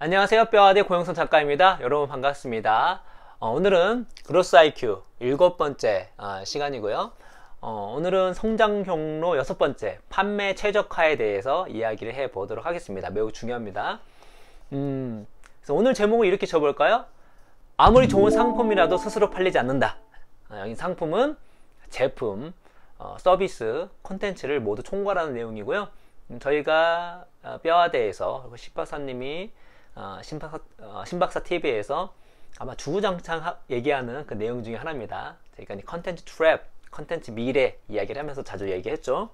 안녕하세요 뼈아대 고영선 작가입니다 여러분 반갑습니다 어, 오늘은 그로스 IQ 일곱 번째 어, 시간이고요 어, 오늘은 성장 경로 여섯 번째 판매 최적화에 대해서 이야기를 해 보도록 하겠습니다 매우 중요합니다 음, 그래서 오늘 제목을 이렇게 줘볼까요 아무리 좋은 상품이라도 스스로 팔리지 않는다 아, 여기 상품은 제품, 어, 서비스, 콘텐츠를 모두 총괄하는 내용이고요. 음, 저희가 아, 뼈아대에서 그 십 박사님이 어, 신박사, 어, 신박사 TV에서 아마 주구장창 얘기하는 그 내용 중에 하나입니다. 그러니까 컨텐츠 트랩, 컨텐츠 미래 이야기를 하면서 자주 얘기했죠.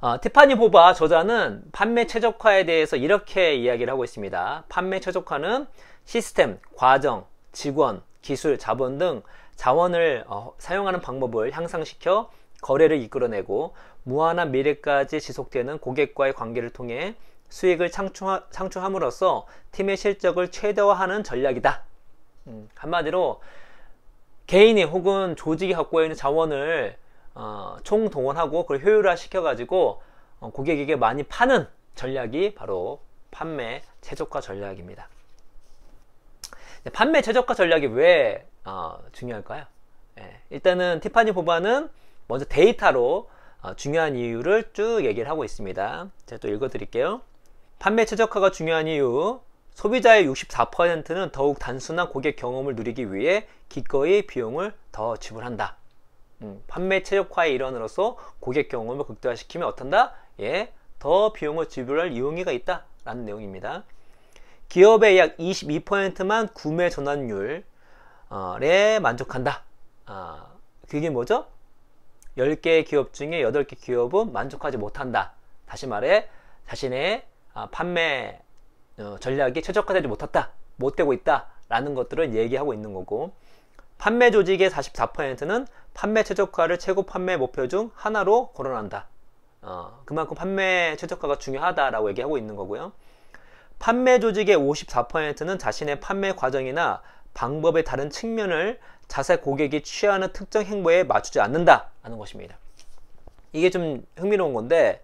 어, 티파니 보바 저자는 판매 최적화에 대해서 이렇게 이야기를 하고 있습니다. 판매 최적화는 시스템, 과정, 직원, 기술, 자본 등 자원을 어, 사용하는 방법을 향상시켜 거래를 이끌어내고 무한한 미래까지 지속되는 고객과의 관계를 통해 수익을 창출하, 창출함으로써 팀의 실적을 최대화하는 전략이다. 음, 한마디로 개인이 혹은 조직이 갖고 있는 자원을 어, 총동원하고 그걸 효율화 시켜가지고 어, 고객에게 많이 파는 전략이 바로 판매 최적화 전략입니다. 네, 판매 최적화 전략이 왜 어, 중요할까요? 예, 일단은 티파니 보바는 먼저 데이터로 어, 중요한 이유를 쭉 얘기를 하고 있습니다. 제가 또 읽어드릴게요. 판매 최적화가 중요한 이유 소비자의 64%는 더욱 단순한 고객 경험을 누리기 위해 기꺼이 비용을 더 지불한다. 음, 판매 최적화의 일환으로서 고객 경험을 극대화시키면 어떤다? 예, 더 비용을 지불할 이용의가 있다. 라는 내용입니다. 기업의 약 22%만 구매 전환율에 어, 만족한다. 아, 그게 뭐죠? 10개의 기업 중에 8개 기업은 만족하지 못한다. 다시 말해, 자신의 아, 판매 어, 전략이 최적화되지 못했다, 못되고 있다라는 것들을 얘기하고 있는 거고 판매 조직의 44%는 판매 최적화를 최고 판매 목표 중 하나로 거론한다. 어, 그만큼 판매 최적화가 중요하다라고 얘기하고 있는 거고요. 판매 조직의 54%는 자신의 판매 과정이나 방법의 다른 측면을 자세 고객이 취하는 특정 행보에 맞추지 않는다라는 것입니다. 이게 좀 흥미로운 건데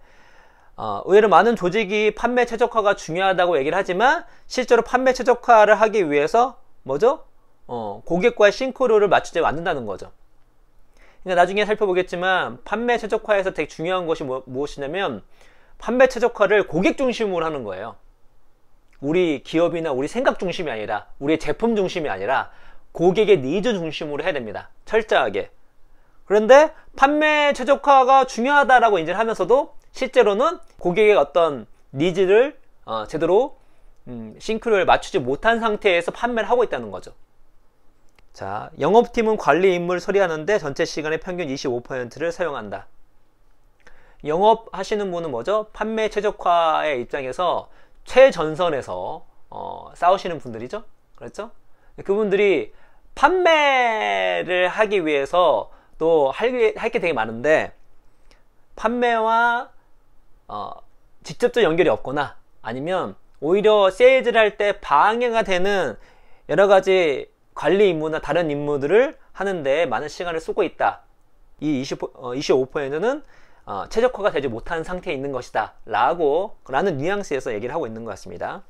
어, 의외로 많은 조직이 판매 최적화가 중요하다고 얘기를 하지만 실제로 판매 최적화를 하기 위해서 뭐죠? 어, 고객과의 싱크로를 맞추지 않는다는 거죠. 그러니까 나중에 살펴보겠지만 판매 최적화에서 되게 중요한 것이 뭐, 무엇이냐면 판매 최적화를 고객 중심으로 하는 거예요. 우리 기업이나 우리 생각 중심이 아니라 우리 제품 중심이 아니라 고객의 니즈 중심으로 해야 됩니다. 철저하게. 그런데 판매 최적화가 중요하다라고 인지를 하면서도 실제로는 고객의 어떤 니즈를 어, 제대로 음, 싱크로율 맞추지 못한 상태에서 판매를 하고 있다는 거죠. 자, 영업팀은 관리 임무를 처리하는데 전체 시간의 평균 25%를 사용한다. 영업하시는 분은 뭐죠? 판매 최적화의 입장에서 최전선에서 어, 싸우시는 분들이죠. 그렇죠? 그분들이 판매를 하기 위해서 또 할 게 되게 많은데 판매와 어, 직접적 연결이 없거나 아니면 오히려 세일즈를 할 때 방해가 되는 여러 가지 관리 임무나 다른 임무들을 하는데 많은 시간을 쓰고 있다. 이 20, 어, 25%는 어, 최적화가 되지 못한 상태에 있는 것이다. 라고, 라는 뉘앙스에서 얘기를 하고 있는 것 같습니다.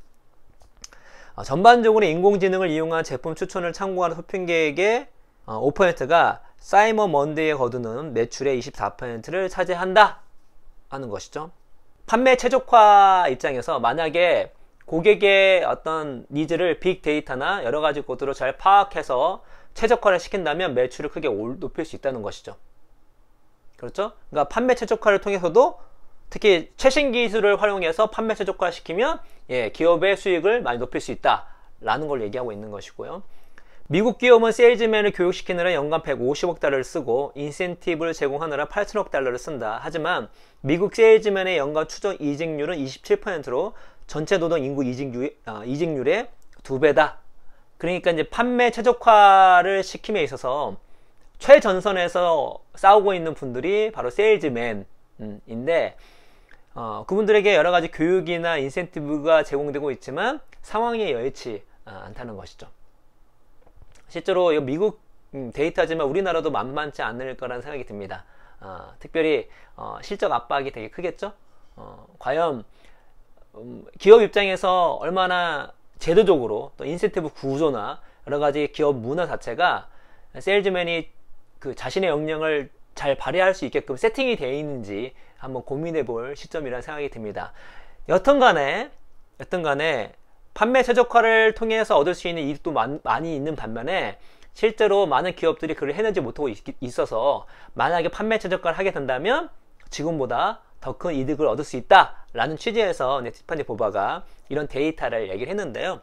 어, 전반적으로 인공지능을 이용한 제품 추천을 참고하는 소핑 계획의 어, 5%가 사이머 먼데이에 거두는 매출의 24%를 차지한다. 하는 것이죠. 판매 최적화 입장에서 만약에 고객의 어떤 니즈를 빅데이터나 여러 가지 곳으로 잘 파악해서 최적화를 시킨다면 매출을 크게 높일 수 있다는 것이죠. 그렇죠? 그러니까 판매 최적화를 통해서도 특히 최신 기술을 활용해서 판매 최적화 시키면 예, 기업의 수익을 많이 높일 수 있다라는 걸 얘기하고 있는 것이고요. 미국 기업은 세일즈맨을 교육시키느라 연간 150억 달러를 쓰고 인센티브를 제공하느라 8천억 달러를 쓴다. 하지만 미국 세일즈맨의 연간 추정 이직률은 27%로 전체 노동 인구 이직률, 아, 이직률의 두 배다. 그러니까 이제 판매 최적화를 시킴에 있어서 최전선에서 싸우고 있는 분들이 바로 세일즈맨인데 어, 그분들에게 여러 가지 교육이나 인센티브가 제공되고 있지만 상황에 여의치 아, 않다는 것이죠. 실제로 이 미국 음, 데이터지만 우리나라도 만만치 않을 거라는 생각이 듭니다. 어, 특별히 어, 실적 압박이 되게 크겠죠. 어, 과연 음, 기업 입장에서 얼마나 제도적으로 또 인센티브 구조나 여러 가지 기업 문화 자체가 세일즈맨이 그 자신의 역량을 잘 발휘할 수 있게끔 세팅이 되어 있는지 한번 고민해 볼 시점이라는 생각이 듭니다. 여튼간에 여튼간에 판매 최적화를 통해서 얻을 수 있는 이득도 많이 있는 반면에 실제로 많은 기업들이 그를 해내지 못하고 있어서 만약에 판매 최적화를 하게 된다면 지금보다 더 큰 이득을 얻을 수 있다라는 취지에서 티파니 보바가 이런 데이터를 얘기를 했는데요.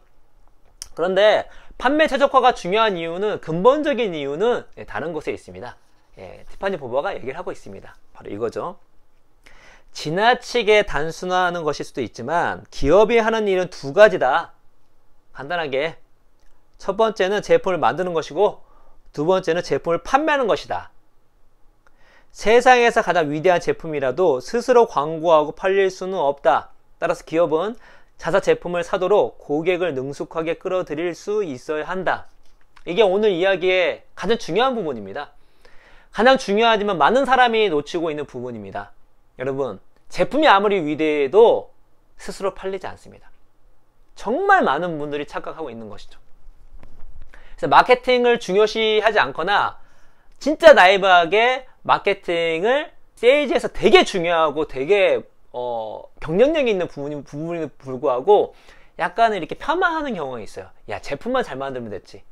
그런데 판매 최적화가 중요한 이유는 근본적인 이유는 예, 다른 곳에 있습니다. 예, 티파니 보바가 얘기를 하고 있습니다. 바로 이거죠. 지나치게 단순화하는 것일 수도 있지만 기업이 하는 일은 두 가지다. 간단하게 첫 번째는 제품을 만드는 것이고 두 번째는 제품을 판매하는 것이다. 세상에서 가장 위대한 제품이라도 스스로 광고하고 팔릴 수는 없다. 따라서 기업은 자사 제품을 사도록 고객을 능숙하게 끌어들일 수 있어야 한다. 이게 오늘 이야기의 가장 중요한 부분입니다. 가장 중요하지만 많은 사람이 놓치고 있는 부분입니다. 여러분 제품이 아무리 위대해도 스스로 팔리지 않습니다. 정말 많은 분들이 착각하고 있는 것이죠. 그래서 마케팅을 중요시하지 않거나 진짜 나이브하게 마케팅을 세일즈에서 되게 중요하고 되게 어, 경쟁력이 있는 부분이, 부분에 도 불구하고 약간 은 이렇게 편마하는 경우가 있어요. 야 제품만 잘 만들면 됐지.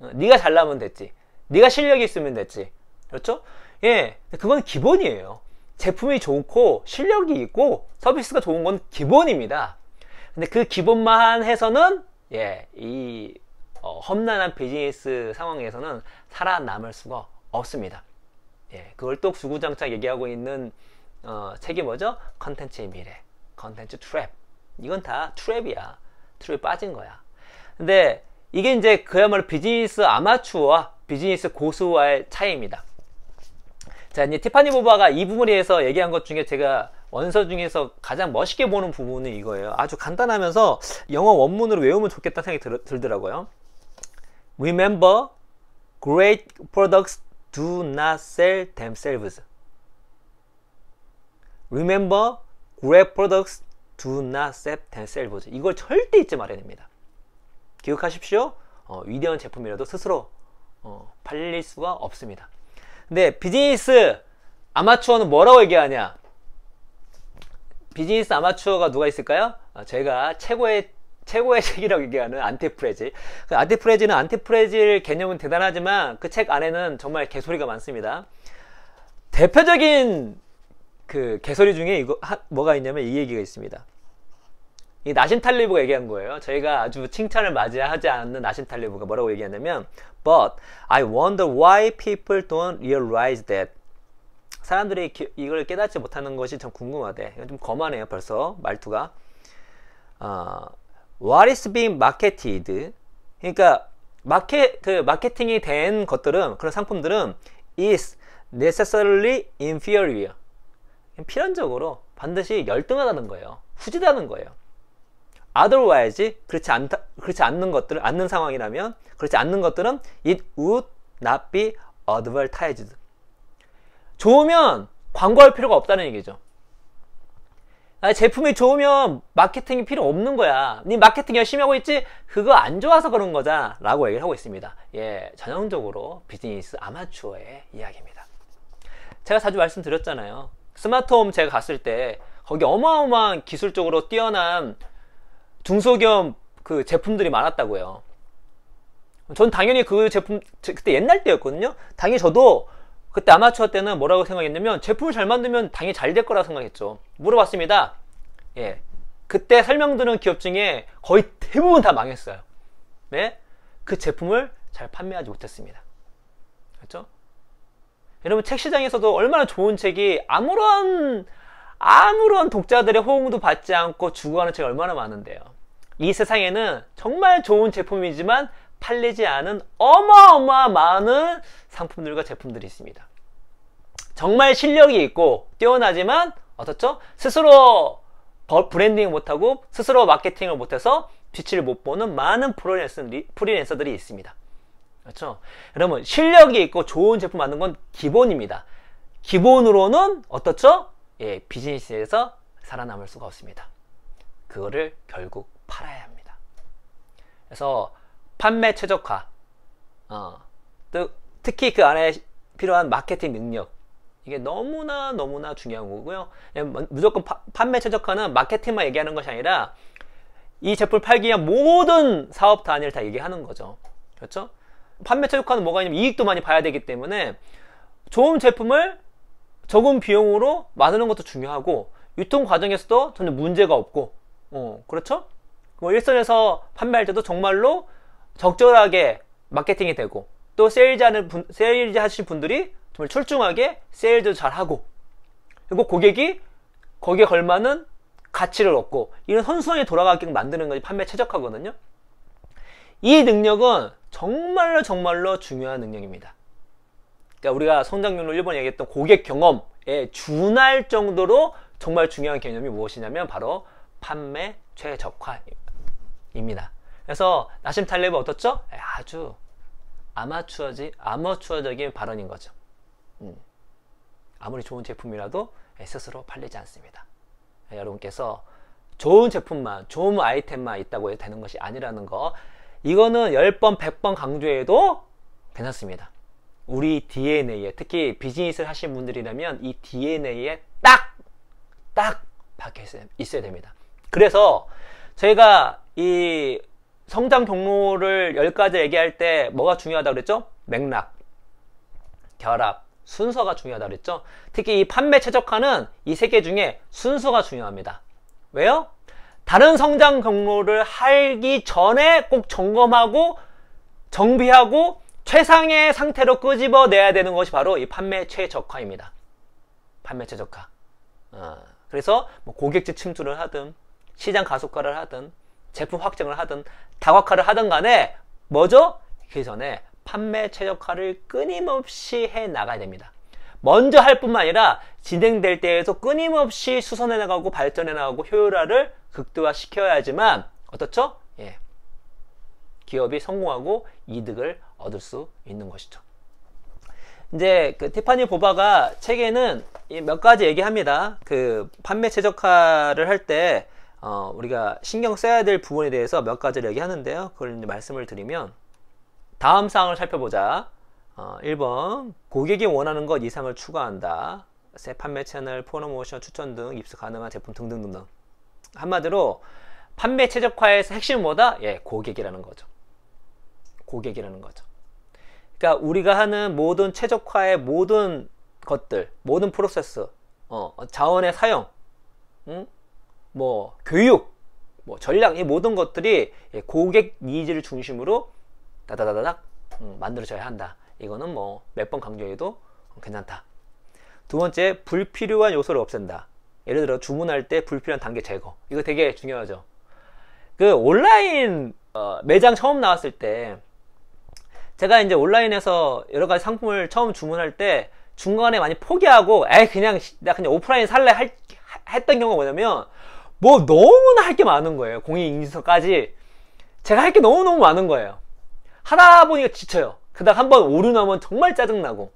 어, 네가 잘나면 됐지. 네가 실력이 있으면 됐지. 그렇죠? 예, 그건 기본이에요. 제품이 좋고 실력이 있고 서비스가 좋은 건 기본입니다. 근데 그 기본만 해서는 예, 이 어, 험난한 비즈니스 상황에서는 살아남을 수가 없습니다. 예, 그걸 또 주구장창 얘기하고 있는 어, 책이 뭐죠? 컨텐츠의 미래, 컨텐츠 트랩. 이건 다 트랩이야. 트랩에 빠진 거야. 근데 이게 이제 그야말로 비즈니스 아마추어와 비즈니스 고수와의 차이입니다. 자 이제 티파니 보바가 이 부분에 대해서 얘기한 것 중에 제가 원서 중에서 가장 멋있게 보는 부분은 이거예요. 아주 간단하면서 영어 원문으로 외우면 좋겠다 생각이 들, 더라고요 Remember, great products do not sell themselves. Remember, great products do not sell themselves. 이걸 절대 잊지 말아야 됩니다. 기억하십시오. 어, 위대한 제품이라도 스스로 어, 팔릴 수가 없습니다. 근데 비즈니스 아마추어는 뭐라고 얘기하냐? 비즈니스 아마추어가 누가 있을까요? 아, 제가 최고의 최고의 책이라고 얘기하는 안테프레지. 그 안테프레지는 안테프레질 개념은 대단하지만 그 책 안에는 정말 개소리가 많습니다. 대표적인 그 개소리 중에 이거 하, 뭐가 있냐면 이 얘기가 있습니다. 이나신 탈리브가 얘기한 거예요. 저희가 아주 칭찬을 맞이하지 않는 나신 탈리브가 뭐라고 얘기하냐면 But I wonder why people don't realize that 사람들이 이걸 깨닫지 못하는 것이 참 궁금하대. 이건 좀 거만해요 벌써 말투가. 어, what is being marketed? 그러니까 마켓 그 마케팅이 된 것들은 그런 상품들은 is necessarily inferior 필연적으로 반드시 열등하다는 거예요. 후지다는 거예요. otherwise 그렇지 않다 그렇지 않는 것들 않는 상황이라면 그렇지 않는 것들은 it would not be advertised. 좋으면 광고할 필요가 없다는 얘기죠. 아 제품이 좋으면 마케팅이 필요 없는 거야. 네 마케팅 열심히 하고 있지? 그거 안 좋아서 그런 거다. 라고 얘기를 하고 있습니다. 예, 전형적으로 비즈니스 아마추어의 이야기입니다. 제가 자주 말씀드렸잖아요. 스마트홈 제가 갔을 때 거기 어마어마한 기술적으로 뛰어난 중소기업 그 제품들이 많았다고요. 전 당연히 그 제품 그때 옛날 때였거든요. 당연히 저도 그때 아마추어 때는 뭐라고 생각했냐면 제품을 잘 만들면 당연히 잘 될 거라 생각했죠. 물어봤습니다. 예. 그때 설명드는 기업 중에 거의 대부분 다 망했어요. 네? 그 제품을 잘 판매하지 못했습니다. 그렇죠? 여러분 책 시장에서도 얼마나 좋은 책이 아무런 아무런 독자들의 호응도 받지 않고 죽어가는 책이 얼마나 많은데요. 이 세상에는 정말 좋은 제품이지만 팔리지 않은 어마어마 많은 상품들과 제품들이 있습니다. 정말 실력이 있고 뛰어나지만 어떻죠? 스스로 브랜딩 을 못하고 스스로 마케팅을 못해서 빛을 못 보는 많은 프리랜서들이 있습니다. 그렇죠? 여러분 실력이 있고 좋은 제품 만드는건 기본입니다. 기본으로는 어떻죠? 예, 비즈니스에서 살아남을 수가 없습니다. 그거를 결국 팔아야 합니다. 그래서 판매 최적화, 어, 특히 그 안에 필요한 마케팅 능력 이게 너무나 너무나 중요한 거고요. 무조건 파, 판매 최적화는 마케팅만 얘기하는 것이 아니라 이제품 팔기 위한 모든 사업 단위를 다 얘기하는 거죠. 그렇죠? 판매 최적화는 뭐가 있냐면 이익도 많이 봐야 되기 때문에 좋은 제품을 적은 비용으로 만드는 것도 중요하고 유통 과정에서도 전혀 문제가 없고 어, 그렇죠? 뭐 일선에서 판매할 때도 정말로 적절하게 마케팅이 되고 또 세일즈 하는 분, 세일즈 하신 분들이 정말 출중하게 세일즈 잘하고 그리고 고객이 거기에 걸맞는 가치를 얻고 이런 선순환이 돌아가게 만드는 것이 판매 최적화거든요. 이 능력은 정말로 정말로 중요한 능력입니다. 그러니까 우리가 성장률로 1번 얘기했던 고객 경험에 준할 정도로 정말 중요한 개념이 무엇이냐면 바로 판매 최적화입니다. 입니다. 그래서 나심 탈레브 어떻죠? 예, 아주 아마추어지 아마추어적인 발언인 거죠. 음. 아무리 좋은 제품이라도 예, 스스로 팔리지 않습니다. 예, 여러분께서 좋은 제품만 좋은 아이템만 있다고 해도 되는 것이 아니라는 거 이거는 10번 100번 강조해도 괜찮습니다. 우리 DNA에 특히 비즈니스를 하신 분들이라면 이 DNA에 딱 딱 박혀 있어야 됩니다. 그래서 저희가 이 성장 경로를 10가지 얘기할 때 뭐가 중요하다 그랬죠? 맥락, 결합, 순서가 중요하다 그랬죠? 특히 이 판매 최적화는 이 세 개 중에 순서가 중요합니다. 왜요? 다른 성장 경로를 하기 전에 꼭 점검하고 정비하고 최상의 상태로 끄집어내야 되는 것이 바로 이 판매 최적화입니다. 판매 최적화. 어, 그래서 뭐 고객지 침투를 하든 시장 가속화를 하든 제품 확정을 하든 다각화를 하든 간에 뭐죠? 그 전에 판매 최적화를 끊임없이 해 나가야 됩니다. 먼저 할 뿐만 아니라 진행될 때에서 끊임없이 수선해 나가고 발전해 나가고 효율화를 극대화 시켜야지만 어떻죠? 예. 기업이 성공하고 이득을 얻을 수 있는 것이죠. 이제 그 티파니 보바가 책에는 몇 가지 얘기합니다. 그 판매 최적화를 할때 어, 우리가 신경 써야 될 부분에 대해서 몇 가지를 얘기하는데요. 그걸 말씀을 드리면 다음 사항을 살펴보자. 어, 1번 고객이 원하는 것 이상을 추가한다. 새 판매 채널, 포너모션, 추천 등 입수 가능한 제품 등등등등. 한마디로 판매 최적화의 핵심은 뭐다? 예, 고객이라는 거죠. 고객이라는 거죠. 그러니까 우리가 하는 모든 최적화의 모든 것들, 모든 프로세스, 어, 자원의 사용, 응? 음? 뭐 교육, 뭐 전략 이 모든 것들이 예, 고객 니즈를 중심으로 다다다닥 음, 만들어져야 한다. 이거는 뭐 몇 번 강조해도 괜찮다. 두 번째, 불필요한 요소를 없앤다. 예를 들어 주문할 때 불필요한 단계 제거. 이거 되게 중요하죠. 그 온라인 어, 매장 처음 나왔을 때 제가 이제 온라인에서 여러 가지 상품을 처음 주문할 때 중간에 많이 포기하고 에 그냥 나 그냥 오프라인 살래 할, 했던 경우가 뭐냐면 뭐 너무나 할게 많은 거예요. 공인인증서까지. 제가 할 게 너무너무 많은 거예요. 하다 보니까 지쳐요. 그닥 한번 오류 나면 정말 짜증나고.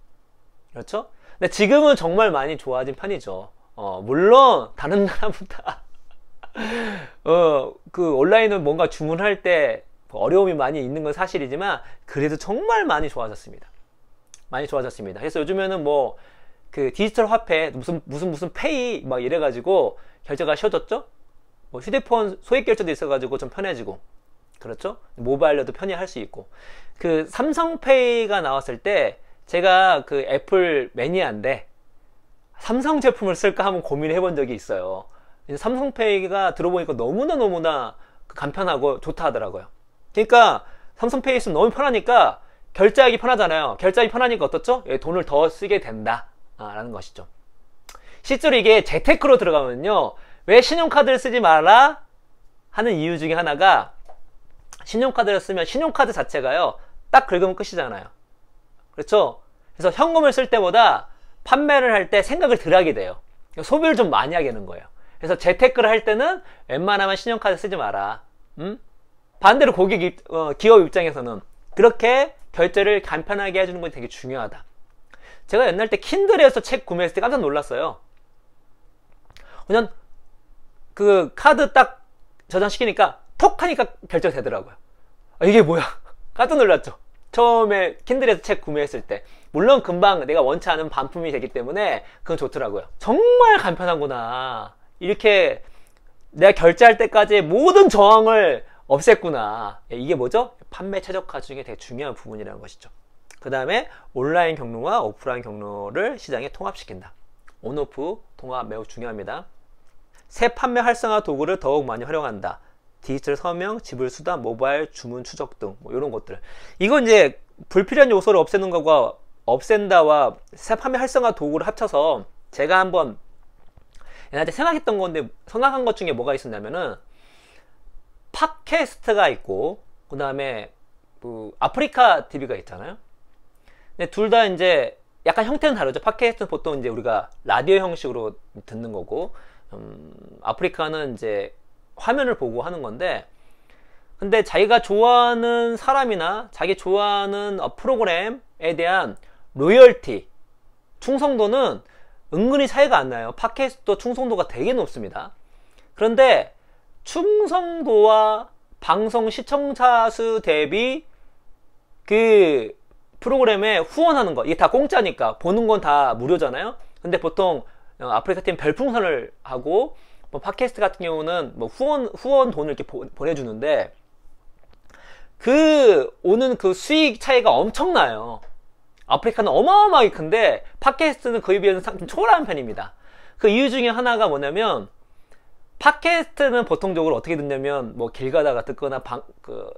그렇죠? 근데 지금은 정말 많이 좋아진 편이죠. 어, 물론 다른 나라보다 어, 그 온라인은 뭔가 주문할 때 어려움이 많이 있는 건 사실이지만 그래도 정말 많이 좋아졌습니다. 많이 좋아졌습니다. 그래서 요즘에는 뭐그 디지털 화폐 무슨 무슨 무슨 페이 막 이래가지고 결제가 쉬워졌죠. 뭐 휴대폰 소액 결제도 있어가지고 좀 편해지고 그렇죠. 모바일로도 편히 할 수 있고 그 삼성페이가 나왔을 때 제가 그 애플 매니아인데 삼성 제품을 쓸까 한번 고민을 해본 적이 있어요. 삼성페이가 들어보니까 너무나 너무나 그 간편하고 좋다 하더라고요. 그러니까 삼성페이 있으면 너무 편하니까 결제하기 편하잖아요. 결제하기 편하니까 어떻죠? 예, 돈을 더 쓰게 된다. 라는 것이죠. 실제로 이게 재테크로 들어가면요. 왜 신용카드를 쓰지 말라 하는 이유 중에 하나가 신용카드를 쓰면 신용카드 자체가요. 딱 긁으면 끝이잖아요. 그렇죠? 그래서 현금을 쓸 때보다 판매를 할 때 생각을 덜 하게 돼요. 그러니까 소비를 좀 많이 하게 되는 거예요. 그래서 재테크를 할 때는 웬만하면 신용카드 쓰지 마라. 음? 반대로 고객, 어, 기업 입장에서는 그렇게 결제를 간편하게 해주는 건 되게 중요하다. 제가 옛날 때 킨들에서 책 구매했을 때 깜짝 놀랐어요. 그냥 그 카드 딱 저장시키니까 톡 하니까 결제되더라고요. 아, 이게 뭐야? 깜짝 놀랐죠. 처음에 킨들에서 책 구매했을 때 물론 금방 내가 원치 않은 반품이 되기 때문에 그건 좋더라고요. 정말 간편하구나. 이렇게 내가 결제할 때까지 모든 저항을 없앴구나. 이게 뭐죠? 판매 최적화 중에 되게 중요한 부분이라는 것이죠. 그 다음에 온라인 경로와 오프라인 경로를 시장에 통합시킨다. 온오프 통합 매우 중요합니다. 새 판매 활성화 도구를 더욱 많이 활용한다. 디지털 서명, 지불 수단, 모바일, 주문 추적 등 이런 뭐 것들. 이건 이제 불필요한 요소를 없애는 것과 없앤다와 새 판매 활성화 도구를 합쳐서 제가 한번 얘한테 생각했던 건데 생각한 것 중에 뭐가 있었냐면은 팟캐스트가 있고 그 다음에 그 아프리카 TV가 있잖아요. 근데 둘다 이제 약간 형태는 다르죠. 팟캐스트는 보통 이제 우리가 라디오 형식으로 듣는 거고, 음, 아프리카는 이제 화면을 보고 하는 건데, 근데 자기가 좋아하는 사람이나 자기 좋아하는 어, 프로그램에 대한 로열티, 충성도는 은근히 차이가 안 나요. 팟캐스트도 충성도가 되게 높습니다. 그런데 충성도와 방송 시청자 수 대비 그 프로그램에 후원하는 거 이게 다 공짜니까 보는 건 다 무료잖아요 근데 보통 아프리카 어, 팀 별풍선을 하고 뭐 팟캐스트 같은 경우는 뭐 후원 후원 돈을 이렇게 보, 보내주는데 그 오는 그 수익 차이가 엄청나요 아프리카는 어마어마하게 큰데 팟캐스트는 그에 비해서 는좀 초라한 편입니다 그 이유 중에 하나가 뭐냐면 팟캐스트는 보통적으로 어떻게 듣냐면 뭐 길 가다가 듣거나 방, 그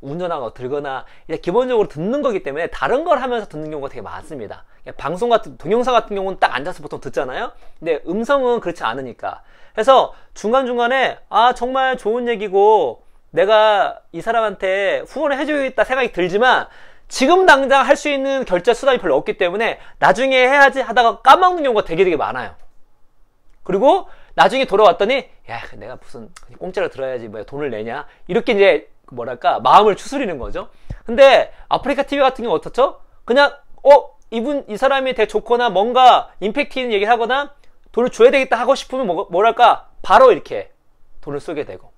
운전하거나 들거나 이제 기본적으로 듣는 거기 때문에 다른 걸 하면서 듣는 경우가 되게 많습니다. 방송 같은 동영상 같은 경우는 딱 앉아서 보통 듣잖아요. 근데 음성은 그렇지 않으니까. 그래서 중간 중간에 아 정말 좋은 얘기고 내가 이 사람한테 후원을 해줘야겠다 생각이 들지만 지금 당장 할 수 있는 결제 수단이 별로 없기 때문에 나중에 해야지 하다가 까먹는 경우가 되게 되게 많아요. 그리고 나중에 돌아왔더니 야 내가 무슨 공짜로 들어야지 뭐 돈을 내냐 이렇게 이제 그 뭐랄까 마음을 추스리는 거죠. 근데 아프리카 TV 같은 경우 어떻죠? 그냥 어 이분 이 사람이 되게 좋거나 뭔가 임팩트 있는 얘기를 하거나 돈을 줘야 되겠다 하고 싶으면 뭐, 랄까 바로 이렇게 돈을 쏘게 되고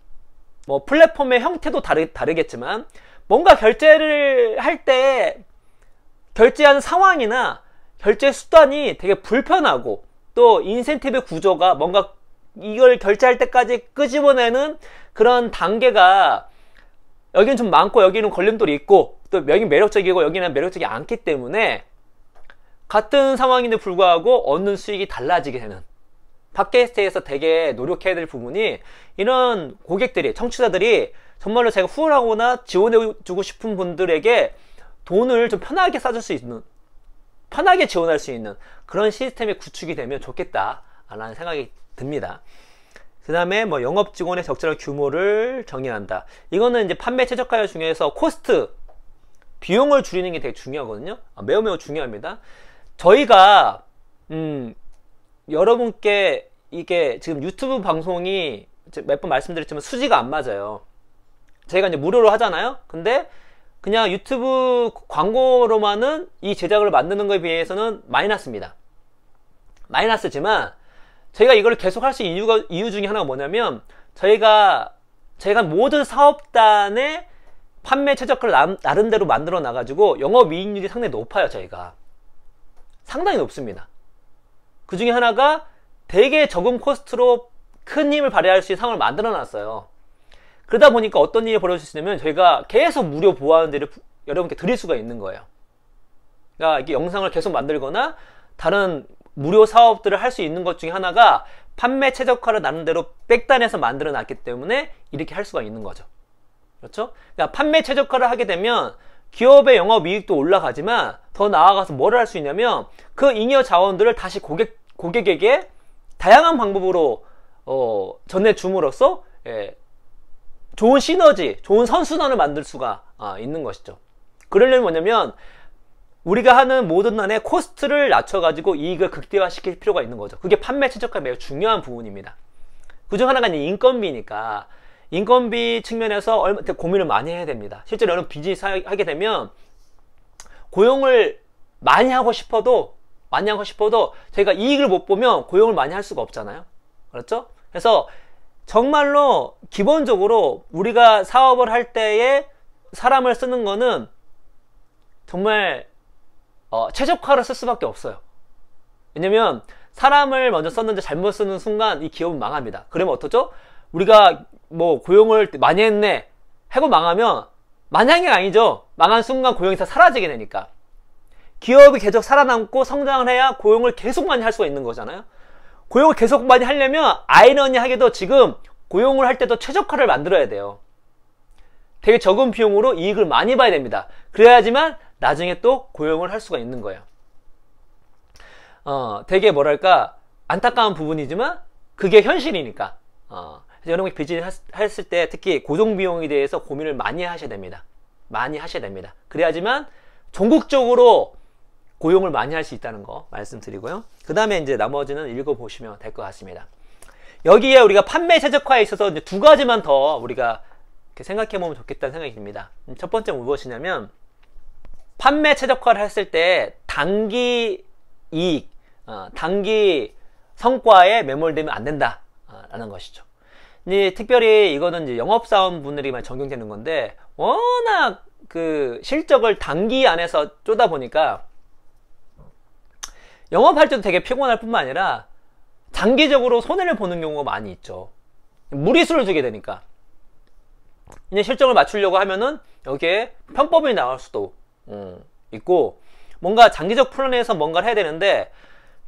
뭐 플랫폼의 형태도 다르, 다르겠지만 뭔가 결제를 할 때 결제하는 상황이나 결제 수단이 되게 불편하고 또 인센티브 구조가 뭔가 이걸 결제할 때까지 끄집어내는 그런 단계가 여기는 좀 많고 여기는 걸림돌이 있고 또 여기 매력적이고 여기는 매력적이 않기 때문에 같은 상황인데 불구하고 얻는 수익이 달라지게 되는 팟캐스트에서 되게 노력해야 될 부분이 이런 고객들이 청취자들이 정말로 제가 후원하거나 지원해주고 싶은 분들에게 돈을 좀 편하게 싸줄 수 있는 편하게 지원할 수 있는 그런 시스템이 구축이 되면 좋겠다라는 생각이 듭니다. 그 다음에 뭐 영업 직원의 적절한 규모를 정의한다. 이거는 이제 판매 최적화율 중에서 코스트, 비용을 줄이는 게 되게 중요하거든요. 아, 매우 매우 중요합니다. 저희가, 음, 여러분께 이게 지금 유튜브 방송이 몇 번 말씀드렸지만 수지가 안 맞아요. 저희가 이제 무료로 하잖아요. 근데 그냥 유튜브 광고로만은 이 제작을 만드는 것에 비해서는 마이너스입니다. 마이너스지만 저희가 이걸 계속 할 수 있는 이유가, 이유 중에 하나가 뭐냐면, 저희가, 저희가 모든 사업단의 판매 최적화를 나, 름대로 만들어 놔가지고 영업이익률이 상당히 높아요, 저희가. 상당히 높습니다. 그 중에 하나가 되게 적은 코스트로 큰 힘을 발휘할 수 있는 상황을 만들어 놨어요. 그러다 보니까 어떤 일이 벌어질 수 있냐면, 저희가 계속 무료 보완들을 여러분께 드릴 수가 있는 거예요. 그러니까 이게 영상을 계속 만들거나, 다른 무료 사업들을 할 수 있는 것 중에 하나가 판매 최적화를 나름대로 백단에서 만들어 놨기 때문에 이렇게 할 수가 있는 거죠. 그렇죠? 그러니까 판매 최적화를 하게 되면 기업의 영업이익도 올라가지만 더 나아가서 뭘 할 수 있냐면 그 잉여 자원들을 다시 고객, 고객에게 다양한 방법으로 어, 전해 줌으로써 예, 좋은 시너지, 좋은 선순환을 만들 수가 아, 있는 것이죠. 그러려면 뭐냐면 우리가 하는 모든 안에 코스트를 낮춰가지고 이익을 극대화시킬 필요가 있는 거죠. 그게 판매 최적화 매우 중요한 부분입니다. 그중 하나가 인건비니까 인건비 측면에서 얼마 그 고민을 많이 해야 됩니다. 실제로 여러 비즈니스 하게 되면 고용을 많이 하고 싶어도 많이 하고 싶어도 저희가 이익을 못 보면 고용을 많이 할 수가 없잖아요. 그렇죠? 그래서 정말로 기본적으로 우리가 사업을 할 때에 사람을 쓰는 거는 정말 어, 최적화를 쓸 수밖에 없어요. 왜냐면 사람을 먼저 썼는데 잘못 쓰는 순간 이 기업은 망합니다. 그러면 어떻죠 우리가 뭐 고용을 많이 했네 해고 망하면 만약이 아니죠. 망한 순간 고용이 다 사라지게 되니까. 기업이 계속 살아남고 성장을 해야 고용을 계속 많이 할 수가 있는 거잖아요. 고용을 계속 많이 하려면 아이러니하게도 지금 고용을 할 때도 최적화를 만들어야 돼요. 되게 적은 비용으로 이익을 많이 봐야 됩니다. 그래야지만 나중에 또 고용을 할 수가 있는 거예요. 어, 되게 뭐랄까 안타까운 부분이지만 그게 현실이니까 어, 여러분이 비즈니스 했을 때 특히 고정 비용에 대해서 고민을 많이 하셔야 됩니다. 많이 하셔야 됩니다. 그래야지만 전국적으로 고용을 많이 할 수 있다는 거 말씀드리고요. 그 다음에 이제 나머지는 읽어보시면 될 것 같습니다. 여기에 우리가 판매 최적화에 있어서 두 가지만 더 우리가 생각해 보면 좋겠다는 생각이 듭니다. 첫 번째 무엇이냐면 판매 최적화를 했을 때 단기 이익, 어, 단기 성과에 매몰되면 안 된다라는 것이죠. 이 특별히 이거는 이제 영업사원 분들이 많 적용되는 건데 워낙 그 실적을 단기 안에서 쪼다 보니까 영업할 때도 되게 피곤할 뿐만 아니라 장기적으로 손해를 보는 경우가 많이 있죠. 무리수를 두게 되니까. 이제 실적을 맞추려고 하면은 여기에 편법이 나올 수도 음, 있고 뭔가 장기적 플랜에서 뭔가를 해야 되는데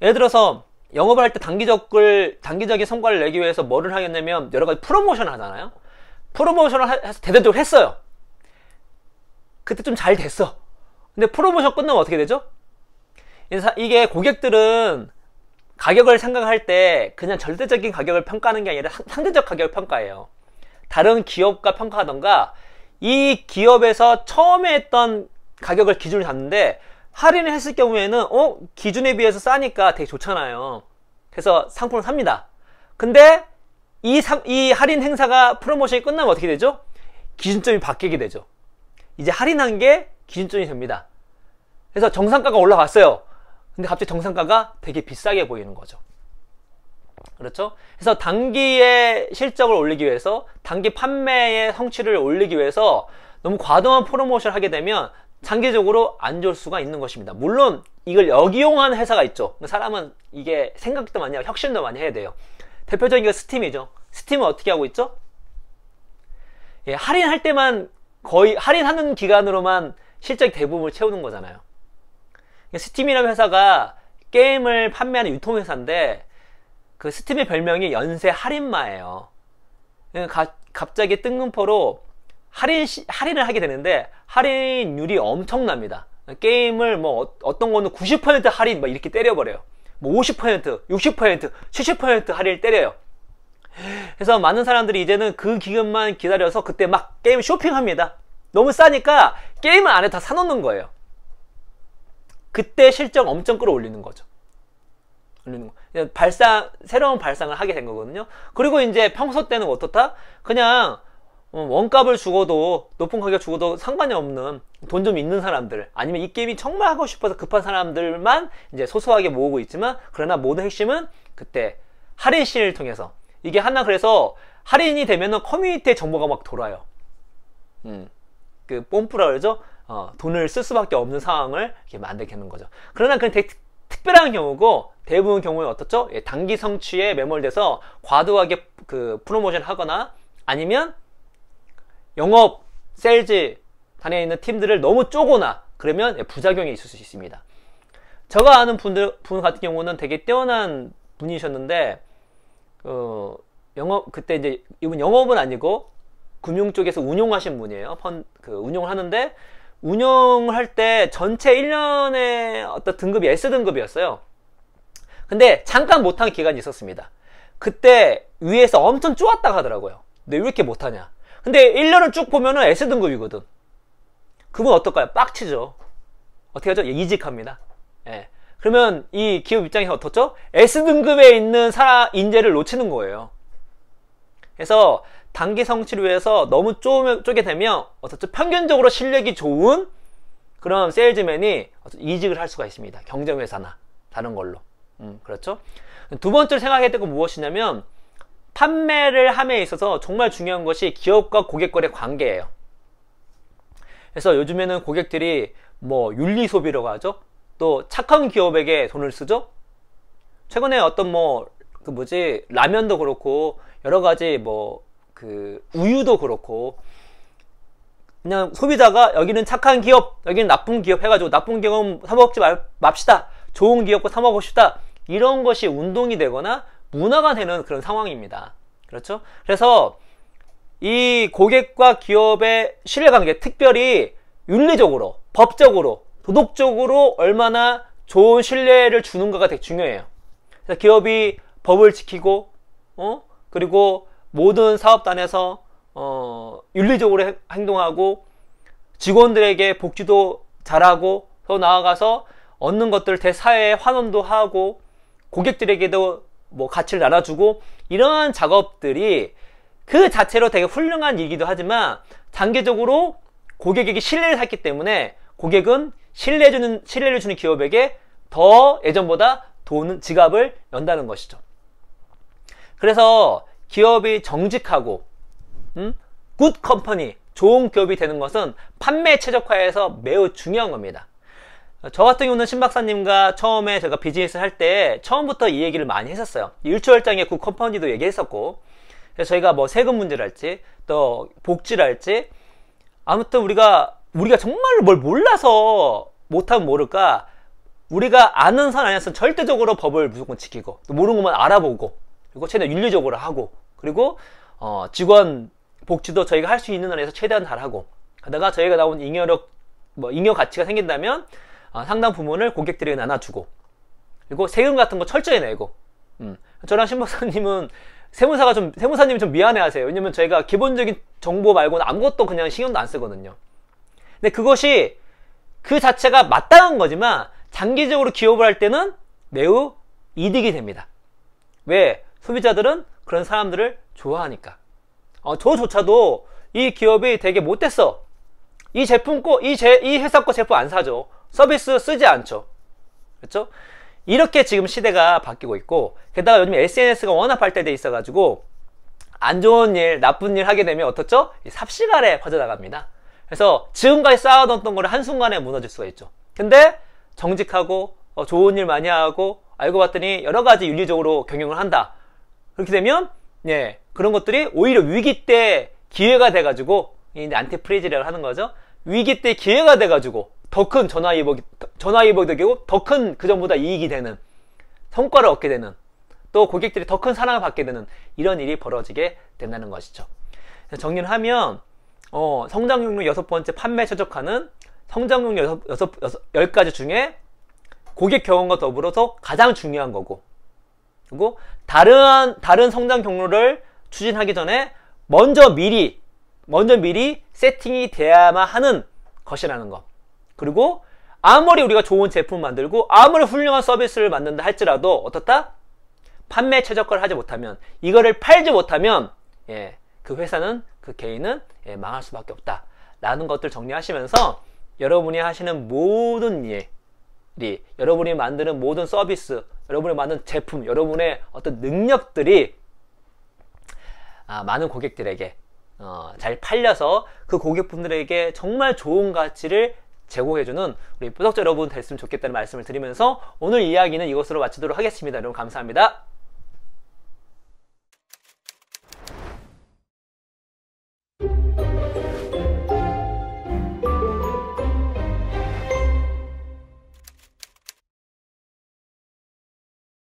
예를 들어서 영업을 할 때 단기적을 단기적인 성과를 내기 위해서 뭐를 하겠냐면 여러 가지 프로모션을 하잖아요. 프로모션을 해서 대대적으로 했어요. 그때 좀 잘 됐어. 근데 프로모션 끝나면 어떻게 되죠? 이게 고객들은 가격을 생각할 때 그냥 절대적인 가격을 평가하는 게 아니라 상대적 가격을 평가해요. 다른 기업과 평가하던가 이 기업에서 처음에 했던 가격을 기준으로 잡는데 할인을 했을 경우에는 어 기준에 비해서 싸니까 되게 좋잖아요. 그래서 상품을 삽니다. 근데 이, 상, 이 할인 행사가 프로모션이 끝나면 어떻게 되죠? 기준점이 바뀌게 되죠. 이제 할인한 게 기준점이 됩니다. 그래서 정상가가 올라갔어요. 근데 갑자기 정상가가 되게 비싸게 보이는 거죠. 그렇죠? 그래서 단기의 실적을 올리기 위해서 단기 판매의 성취를 올리기 위해서 너무 과도한 프로모션을 하게 되면 장기적으로 안 좋을 수가 있는 것입니다. 물론 이걸 역이용한 회사가 있죠. 사람은 이게 생각도 많이 하고 혁신도 많이 해야 돼요. 대표적인 게 스팀이죠. 스팀은 어떻게 하고 있죠? 예, 할인할 때만 거의 할인하는 기간으로만 실적 대부분을 채우는 거잖아요. 스팀이라는 회사가 게임을 판매하는 유통회사인데 그 스팀의 별명이 연쇄 할인마예요. 그러니까 가, 갑자기 뜬금포로 할인 시, 할인을 하게 되는데 할인율이 엄청납니다. 게임을 뭐 어, 떤 거는 90% 할인 막 이렇게 때려버려요. 뭐 50%, 60%, 70% 할인을 때려요. 그래서 많은 사람들이 이제는 그 기간만 기다려서 그때 막 게임 쇼핑합니다. 너무 싸니까 게임을 안에 다 사놓는 거예요. 그때 실적 엄청 끌어올리는 거죠. 올리는 거. 발상, 새로운 발상을 하게 된 거거든요. 그리고 이제 평소 때는 어떻다? 그냥 어, 원값을 주고도 높은 가격 주고도 상관이 없는 돈 좀 있는 사람들 아니면 이 게임이 정말 하고 싶어서 급한 사람들만 이제 소소하게 모으고 있지만 그러나 모든 핵심은 그때 할인 시을 통해서 이게 하나 그래서 할인이 되면은 커뮤니티에 정보가 막 돌아요. 음. 그 뽐뿌라 그러죠. 어, 돈을 쓸 수밖에 없는 상황을 이렇게 만들게 하는 거죠. 그러나 그건 되게 특별한 경우고 대부분 경우에 어떻죠? 예, 단기 성취에 매몰돼서 과도하게 그 프로모션 하거나 아니면 영업, 셀즈 단에 있는 팀들을 너무 쪼거나 그러면 예, 부작용이 있을 수 있습니다. 제가 아는 분들 분 같은 경우는 되게 뛰어난 분이셨는데 어, 영업 그때 이제 이분 영업은 아니고 금융 쪽에서 운용하신 분이에요. 펀, 그 운용을 하는데 운영할 때 전체 1년에 어떤 등급이 S등급이었어요. 근데 잠깐 못한 기간이 있었습니다. 그때 위에서 엄청 쪼았다 고 하더라고요. 근데 왜 이렇게 못하냐? 근데 1년을 쭉 보면은 S등급이거든. 그분 어떨까요? 빡치죠. 어떻게 하죠? 예, 이직합니다. 예. 그러면 이 기업 입장에서 어떻죠? S등급에 있는 사람 인재를 놓치는 거예요. 그래서 단기 성취를 위해서 너무 쪼, 쪼개 되면 어떻죠? 평균적으로 실력이 좋은 그런 세일즈맨이 이직을 할 수가 있습니다. 경쟁회사나 다른 걸로. 음, 그렇죠? 두 번째로 생각해야 될건 무엇이냐면 판매를 함에 있어서 정말 중요한 것이 기업과 고객 간의 관계예요. 그래서 요즘에는 고객들이 뭐 윤리 소비라고 하죠. 또 착한 기업에게 돈을 쓰죠. 최근에 어떤 뭐 그 뭐지 라면도 그렇고 여러 가지 뭐 그 우유도 그렇고 그냥 소비자가 여기는 착한 기업, 여기는 나쁜 기업 해가지고 나쁜 기업은 사 먹지 말, 맙시다. 좋은 기업과 사 먹읍시다. 이런 것이 운동이 되거나 문화가 되는 그런 상황입니다. 그렇죠? 그래서 이 고객과 기업의 신뢰관계, 특별히 윤리적으로, 법적으로, 도덕적으로 얼마나 좋은 신뢰를 주는가가 되게 중요해요. 그래서 기업이 법을 지키고, 어? 그리고 모든 사업단에서 어, 윤리적으로 행동하고 직원들에게 복지도 잘하고 더 나아가서 얻는 것들 대사회에 환원도 하고 고객들에게도 뭐 가치를 나눠주고 이러한 작업들이 그 자체로 되게 훌륭한 일이기도 하지만 단계적으로 고객에게 신뢰를 샀기 때문에 고객은 신뢰주는 신뢰를 주는 기업에게 더 예전보다 돈 지갑을 연다는 것이죠. 그래서 기업이 정직하고 음? 굿 컴퍼니 좋은 기업이 되는 것은 판매 최적화에서 매우 중요한 겁니다. 저 같은 경우는 신박사님과 처음에 제가 비즈니스 할 때 처음부터 이 얘기를 많이 했었어요. 일초월장의그 컴퍼니도 얘기했었고 그래서 저희가 뭐 세금 문제랄지 또 복지랄지 아무튼 우리가 우리가 정말로 뭘 몰라서 못하면 모를까 우리가 아는 선 안에서 절대적으로 법을 무조건 지키고 모르는 것만 알아보고 그리고 최대한 윤리적으로 하고 그리고 어, 직원 복지도 저희가 할 수 있는 안에서 최대한 잘하고 하다가 저희가 나온 잉여력 뭐 잉여 가치가 생긴다면 아, 상당 부분을 고객들에게 나눠주고 그리고 세금 같은 거 철저히 내고 음. 저랑 신박사님은 세무사가 좀 세무사님이 좀 미안해하세요. 왜냐면 저희가 기본적인 정보 말고는 아무것도 그냥 신경도 안 쓰거든요. 근데 그것이 그 자체가 마땅한 거지만 장기적으로 기업을 할 때는 매우 이득이 됩니다. 왜 소비자들은 그런 사람들을 좋아하니까. 어, 저조차도 이 기업이 되게 못됐어. 이 제품 거, 이, 이 회사 거 제품 안 사죠. 서비스 쓰지 않죠. 그렇죠? 이렇게 지금 시대가 바뀌고 있고 게다가 요즘 SNS가 워낙 발달돼 있어가지고 안 좋은 일, 나쁜 일 하게 되면 어떻죠? 삽시간에 퍼져나갑니다. 그래서 지금까지 쌓아뒀던 거를 한순간에 무너질 수가 있죠. 근데 정직하고 어, 좋은 일 많이 하고 알고 봤더니 여러 가지 윤리적으로 경영을 한다. 그렇게 되면 예, 그런 것들이 오히려 위기 때 기회가 돼가지고 이제 안티프리즈를 하는 거죠. 위기 때 기회가 돼가지고 더큰 전화위복이, 전화위복이 되고 더 큰 그전보다 이익이 되는 성과를 얻게 되는 또 고객들이 더 큰 사랑을 받게 되는 이런 일이 벌어지게 된다는 것이죠. 정리를 하면 어, 성장률 여섯 번째 판매 최적화는 성장률 여섯, 여섯, 여섯, 열 가지 중에 고객 경험과 더불어서 가장 중요한 거고 그리고 다른 다른 성장 경로를 추진하기 전에 먼저 미리 먼저 미리 세팅이 돼야만 하는 것이라는 것. 그리고 아무리 우리가 좋은 제품 만들고 아무리 훌륭한 서비스를 만든다 할지라도 어떻다? 판매 최저가를 하지 못하면 이거를 팔지 못하면 예, 그 회사는 그 개인은 예, 망할 수밖에 없다. 라는 것들 정리하시면서 여러분이 하시는 모든 일이 여러분이 만드는 모든 서비스 여러분이 만든 제품 여러분의 어떤 능력들이 아, 많은 고객들에게 어, 잘 팔려서 그 고객분들에게 정말 좋은 가치를 제공해주는 우리 뿌덕자 여러분 됐으면 좋겠다는 말씀을 드리면서 오늘 이야기는 이것으로 마치도록 하겠습니다. 여러분 감사합니다.